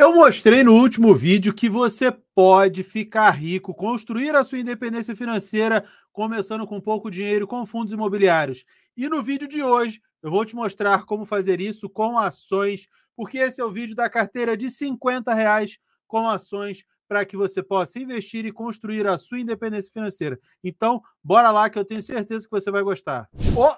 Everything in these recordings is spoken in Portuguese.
Eu mostrei no último vídeo que você pode ficar rico, construir a sua independência financeira começando com pouco dinheiro com fundos imobiliários. E no vídeo de hoje eu vou te mostrar como fazer isso com ações, porque esse é o vídeo da carteira de 50 reais com ações para que você possa investir e construir a sua independência financeira. Então, bora lá que eu tenho certeza que você vai gostar.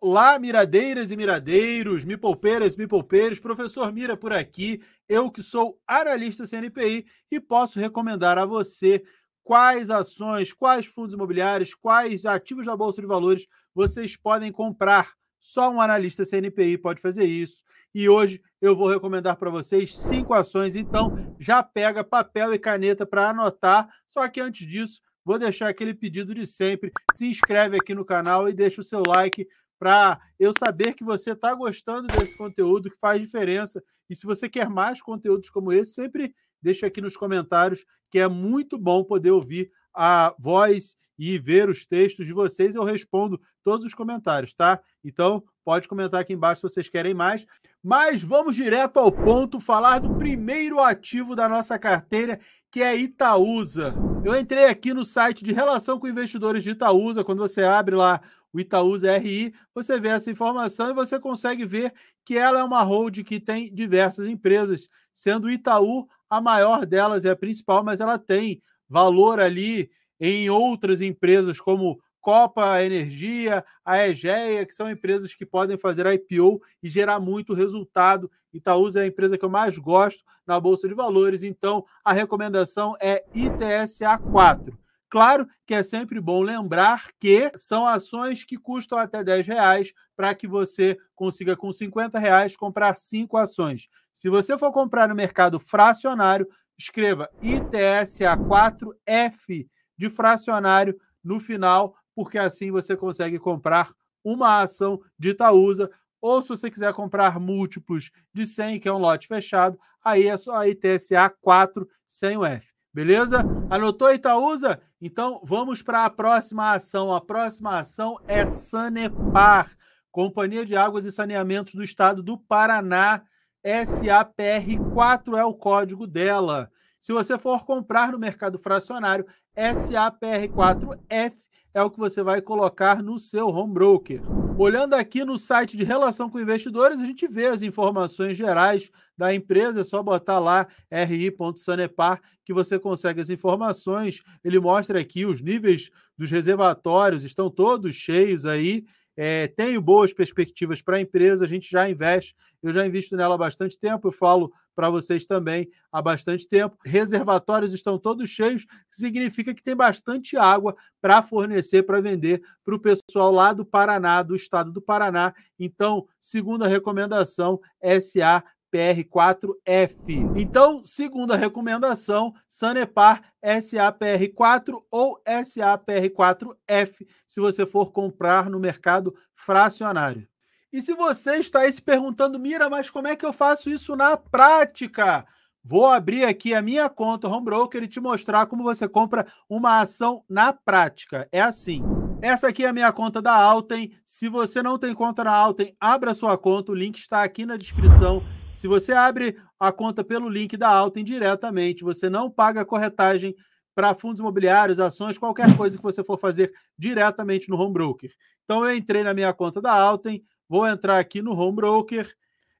Olá, miradeiras e miradeiros, me poupeiras, me poupeiros, professor Mira por aqui, eu que sou analista CNPI e posso recomendar a você quais ações, quais fundos imobiliários, quais ativos da bolsa de valores vocês podem comprar só um analista CNPI pode fazer isso. E hoje eu vou recomendar para vocês cinco ações. Então, já pega papel e caneta para anotar. Só que antes disso, vou deixar aquele pedido de sempre. Se inscreve aqui no canal e deixa o seu like para eu saber que você está gostando desse conteúdo, que faz diferença. E se você quer mais conteúdos como esse, sempre deixa aqui nos comentários, que é muito bom poder ouvir a voz e ver os textos de vocês, eu respondo todos os comentários, tá? Então, pode comentar aqui embaixo se vocês querem mais. Mas vamos direto ao ponto falar do primeiro ativo da nossa carteira, que é Itaúsa. Eu entrei aqui no site de relação com investidores de Itaúsa, quando você abre lá o Itaúsa RI, você vê essa informação e você consegue ver que ela é uma hold que tem diversas empresas, sendo Itaú a maior delas, é a principal, mas ela tem valor ali em outras empresas como Copa Energia, a Egeia, que são empresas que podem fazer IPO e gerar muito resultado. Itaúsa é a empresa que eu mais gosto na Bolsa de Valores, então a recomendação é ITSA 4. Claro que é sempre bom lembrar que são ações que custam até 10 reais para que você consiga com 50 reais comprar cinco ações. Se você for comprar no mercado fracionário, escreva ITSA4F de fracionário no final, porque assim você consegue comprar uma ação de Itaúsa. Ou se você quiser comprar múltiplos de 100, que é um lote fechado, aí é só a ITSA 4 sem o F. Beleza? Anotou Itaúsa? Então vamos para a próxima ação. A próxima ação é Sanepar, Companhia de Águas e Saneamentos do Estado do Paraná. SAPR4 é o código dela. Se você for comprar no mercado fracionário, SAPR4F é o que você vai colocar no seu home broker. Olhando aqui no site de relação com investidores, a gente vê as informações gerais da empresa, é só botar lá ri.sanepar que você consegue as informações. Ele mostra aqui os níveis dos reservatórios, estão todos cheios aí é, tenho boas perspectivas para a empresa, a gente já investe, eu já invisto nela há bastante tempo, eu falo para vocês também há bastante tempo. Reservatórios estão todos cheios, significa que tem bastante água para fornecer, para vender para o pessoal lá do Paraná, do estado do Paraná. Então, segunda recomendação, SA SAPR4F. Então, segunda recomendação, Sanepar SAPR4 ou SAPR4F, se você for comprar no mercado fracionário. E se você está aí se perguntando, Mira, mas como é que eu faço isso na prática? Vou abrir aqui a minha conta Homebroker e te mostrar como você compra uma ação na prática. É assim. Essa aqui é a minha conta da Alten. Se você não tem conta na Alten, abra sua conta. O link está aqui na descrição. Se você abre a conta pelo link da Alten diretamente, você não paga corretagem para fundos imobiliários, ações, qualquer coisa que você for fazer diretamente no home broker. Então eu entrei na minha conta da Alten, vou entrar aqui no home broker,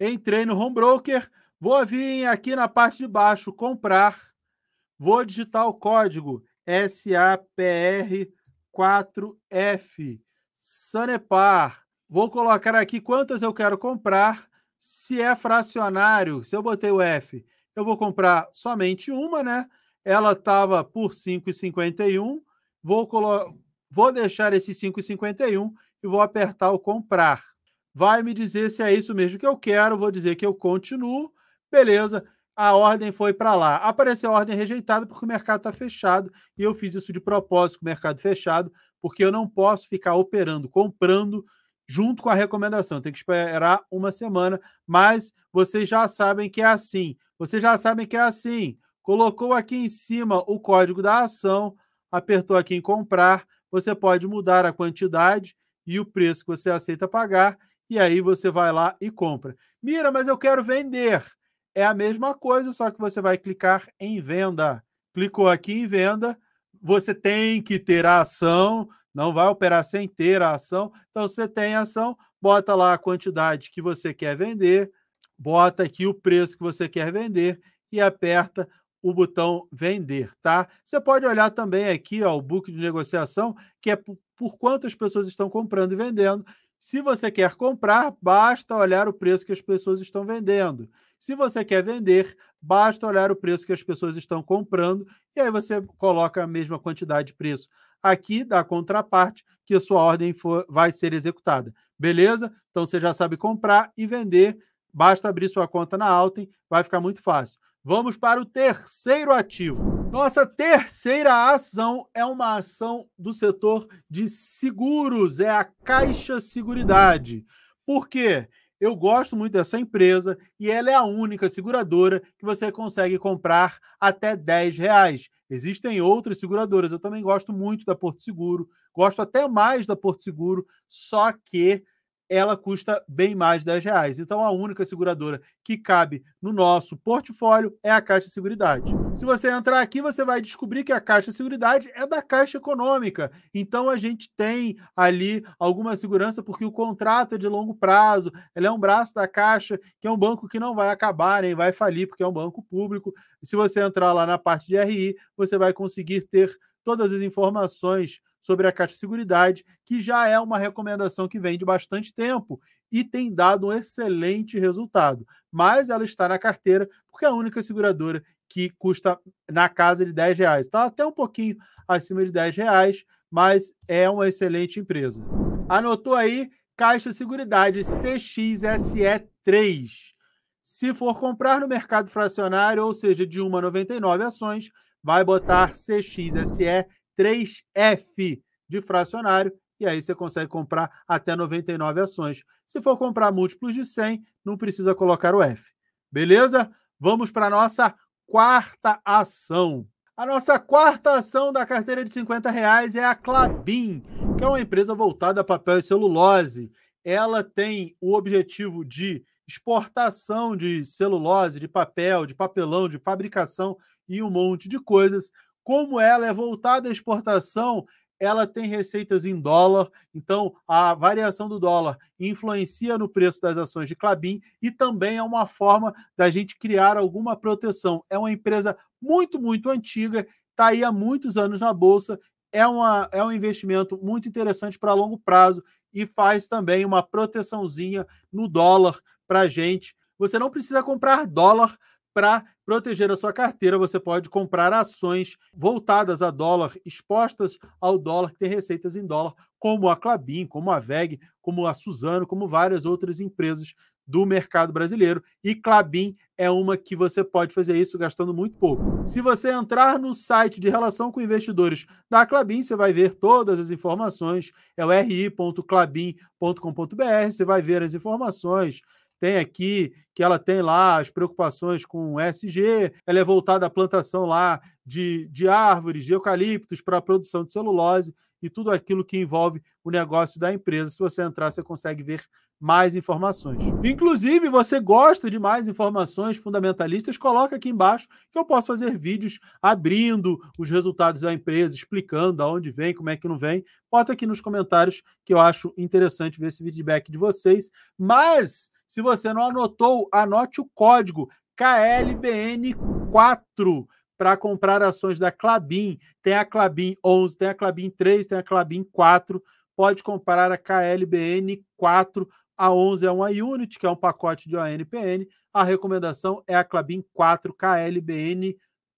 entrei no home broker, vou vir aqui na parte de baixo comprar, vou digitar o código SAPR 4F. Sanepar. Vou colocar aqui quantas eu quero comprar. Se é fracionário, se eu botei o F, eu vou comprar somente uma, né? Ela estava por 5,51. Vou, vou deixar esse 5,51 e vou apertar o comprar. Vai me dizer se é isso mesmo que eu quero. Vou dizer que eu continuo. Beleza a ordem foi para lá. Apareceu a ordem rejeitada porque o mercado está fechado e eu fiz isso de propósito com o mercado fechado, porque eu não posso ficar operando, comprando junto com a recomendação. Tem que esperar uma semana, mas vocês já sabem que é assim. Vocês já sabem que é assim. Colocou aqui em cima o código da ação, apertou aqui em comprar, você pode mudar a quantidade e o preço que você aceita pagar, e aí você vai lá e compra. Mira, mas eu quero vender. É a mesma coisa, só que você vai clicar em venda. Clicou aqui em venda, você tem que ter a ação, não vai operar sem ter a ação. Então você tem a ação, bota lá a quantidade que você quer vender, bota aqui o preço que você quer vender e aperta o botão vender, tá? Você pode olhar também aqui ó, o book de negociação, que é por, por quantas pessoas estão comprando e vendendo. Se você quer comprar, basta olhar o preço que as pessoas estão vendendo. Se você quer vender, basta olhar o preço que as pessoas estão comprando e aí você coloca a mesma quantidade de preço aqui da contraparte que a sua ordem for, vai ser executada. Beleza? Então você já sabe comprar e vender, basta abrir sua conta na Alten, vai ficar muito fácil. Vamos para o terceiro ativo. Nossa terceira ação é uma ação do setor de seguros, é a Caixa Seguridade. Por quê? Eu gosto muito dessa empresa e ela é a única seguradora que você consegue comprar até 10 reais. Existem outras seguradoras, eu também gosto muito da Porto Seguro, gosto até mais da Porto Seguro, só que ela custa bem mais de 10 reais. Então, a única seguradora que cabe no nosso portfólio é a Caixa Seguridade. Se você entrar aqui, você vai descobrir que a Caixa Seguridade é da Caixa Econômica. Então, a gente tem ali alguma segurança, porque o contrato é de longo prazo, ela é um braço da Caixa, que é um banco que não vai acabar, nem vai falir, porque é um banco público. se você entrar lá na parte de RI, você vai conseguir ter todas as informações sobre a Caixa de Seguridade, que já é uma recomendação que vem de bastante tempo e tem dado um excelente resultado. Mas ela está na carteira porque é a única seguradora que custa na casa de 10 reais. Está até um pouquinho acima de 10 reais, mas é uma excelente empresa. Anotou aí Caixa Seguridade CXSE3. Se for comprar no mercado fracionário, ou seja, de 1,99 ações, vai botar CXSE 3F de fracionário, e aí você consegue comprar até 99 ações. Se for comprar múltiplos de 100, não precisa colocar o F. Beleza? Vamos para a nossa quarta ação. A nossa quarta ação da carteira de 50 reais é a Clabin, que é uma empresa voltada a papel e celulose. Ela tem o objetivo de exportação de celulose, de papel, de papelão, de fabricação e um monte de coisas como ela é voltada à exportação, ela tem receitas em dólar, então a variação do dólar influencia no preço das ações de Clabin e também é uma forma da gente criar alguma proteção. É uma empresa muito, muito antiga, está aí há muitos anos na Bolsa, é, uma, é um investimento muito interessante para longo prazo e faz também uma proteçãozinha no dólar para a gente. Você não precisa comprar dólar para proteger a sua carteira, você pode comprar ações voltadas a dólar, expostas ao dólar, que tem receitas em dólar, como a Clabin, como a VEG, como a Suzano, como várias outras empresas do mercado brasileiro. E Clabin é uma que você pode fazer isso gastando muito pouco. Se você entrar no site de relação com investidores da Clabin, você vai ver todas as informações. É o ri.clabin.com.br, você vai ver as informações tem aqui que ela tem lá as preocupações com o SG, ela é voltada à plantação lá de, de árvores, de eucaliptos para a produção de celulose e tudo aquilo que envolve o negócio da empresa. Se você entrar, você consegue ver mais informações. Inclusive, você gosta de mais informações fundamentalistas, coloca aqui embaixo que eu posso fazer vídeos abrindo os resultados da empresa, explicando aonde vem, como é que não vem. Bota aqui nos comentários que eu acho interessante ver esse feedback de vocês. Mas se você não anotou, anote o código KLBN4 para comprar ações da Clabin. Tem a Clabin 11, tem a Clabin 3, tem a Clabin 4. Pode comprar a KLBN 4. A 11 é uma unit, que é um pacote de ONPN. A recomendação é a Clabin 4, KLBN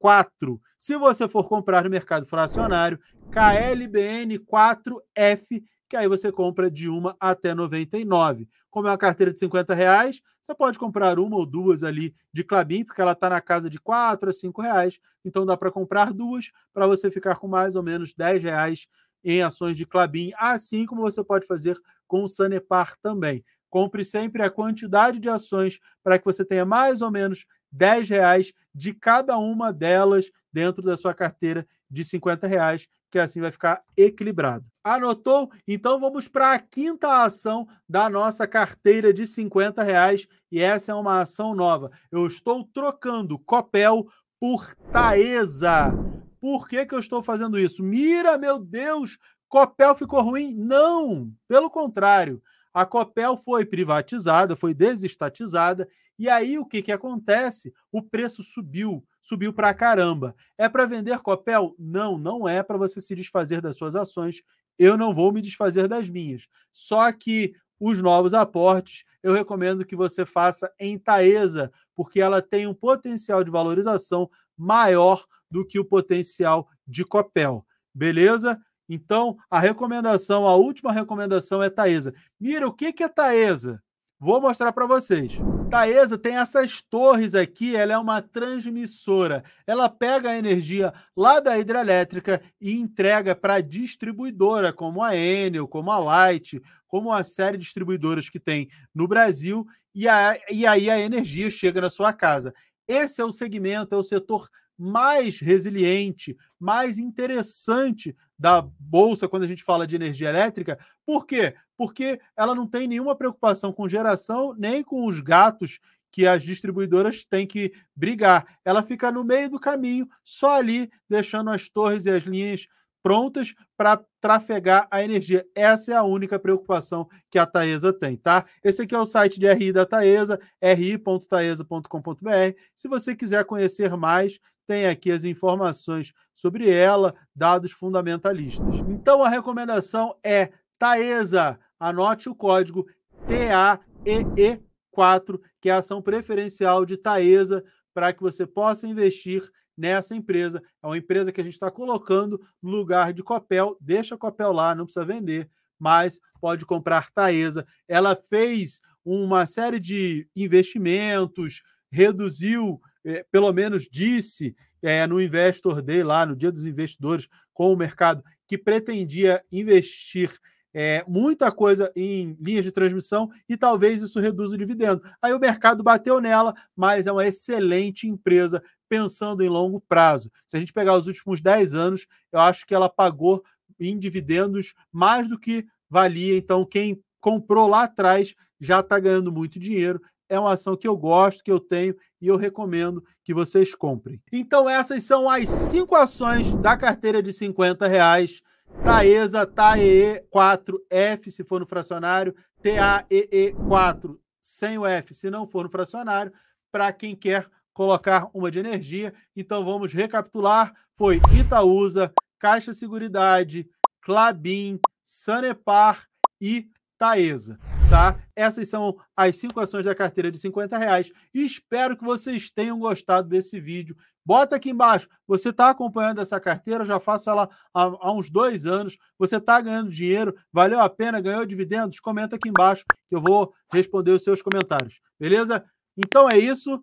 4. Se você for comprar no mercado fracionário, KLBN 4F que aí você compra de uma até 99. Como é uma carteira de 50 reais, você pode comprar uma ou duas ali de Clabin, porque ela está na casa de 4 a 5 reais. Então dá para comprar duas para você ficar com mais ou menos 10 reais em ações de Clabin, assim como você pode fazer com o Sanepar também. Compre sempre a quantidade de ações para que você tenha mais ou menos 10 reais de cada uma delas dentro da sua carteira de 50 reais que assim vai ficar equilibrado. Anotou? Então vamos para a quinta ação da nossa carteira de 50 reais e essa é uma ação nova. Eu estou trocando Copel por Taesa. Por que, que eu estou fazendo isso? Mira, meu Deus, Copel ficou ruim? Não, pelo contrário. A Copel foi privatizada, foi desestatizada, e aí o que, que acontece? O preço subiu subiu pra caramba. É para vender copel? Não, não é para você se desfazer das suas ações. Eu não vou me desfazer das minhas. Só que os novos aportes, eu recomendo que você faça em Taesa, porque ela tem um potencial de valorização maior do que o potencial de Copel. Beleza? Então, a recomendação, a última recomendação é Taesa. Mira, o que é Taesa? Vou mostrar para vocês. Taesa tem essas torres aqui, ela é uma transmissora. Ela pega a energia lá da hidrelétrica e entrega para a distribuidora, como a Enel, como a Light, como a série de distribuidoras que tem no Brasil, e, a, e aí a energia chega na sua casa. Esse é o segmento, é o setor mais resiliente, mais interessante da bolsa quando a gente fala de energia elétrica. Por quê? Porque ela não tem nenhuma preocupação com geração nem com os gatos que as distribuidoras têm que brigar. Ela fica no meio do caminho, só ali deixando as torres e as linhas prontas para trafegar a energia. Essa é a única preocupação que a Taesa tem, tá? Esse aqui é o site de RI da Taesa, ri.taesa.com.br. Se você quiser conhecer mais, tem aqui as informações sobre ela, dados fundamentalistas. Então a recomendação é Taesa, anote o código TAEE4, que é a ação preferencial de Taesa, para que você possa investir nessa empresa. É uma empresa que a gente está colocando no lugar de Copel, deixa Copel lá, não precisa vender, mas pode comprar Taesa. Ela fez uma série de investimentos, reduziu é, pelo menos disse é, no Investor Day, lá no Dia dos Investidores, com o mercado, que pretendia investir é, muita coisa em linhas de transmissão e talvez isso reduza o dividendo. Aí o mercado bateu nela, mas é uma excelente empresa pensando em longo prazo. Se a gente pegar os últimos 10 anos, eu acho que ela pagou em dividendos mais do que valia. Então, quem comprou lá atrás já está ganhando muito dinheiro é uma ação que eu gosto, que eu tenho e eu recomendo que vocês comprem. Então essas são as cinco ações da carteira de 50 reais. Taesa, TAEE 4F, se for no fracionário, TAEE 4 sem o F, se não for no fracionário, para quem quer colocar uma de energia. Então vamos recapitular: foi Itaúsa, Caixa Seguridade, Clabin, Sanepar e Taesa tá? Essas são as cinco ações da carteira de 50 reais. espero que vocês tenham gostado desse vídeo. Bota aqui embaixo. Você está acompanhando essa carteira, eu já faço ela há, há uns dois anos. Você está ganhando dinheiro, valeu a pena, ganhou dividendos? Comenta aqui embaixo que eu vou responder os seus comentários. Beleza? Então é isso.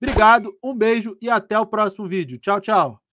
Obrigado, um beijo e até o próximo vídeo. Tchau, tchau.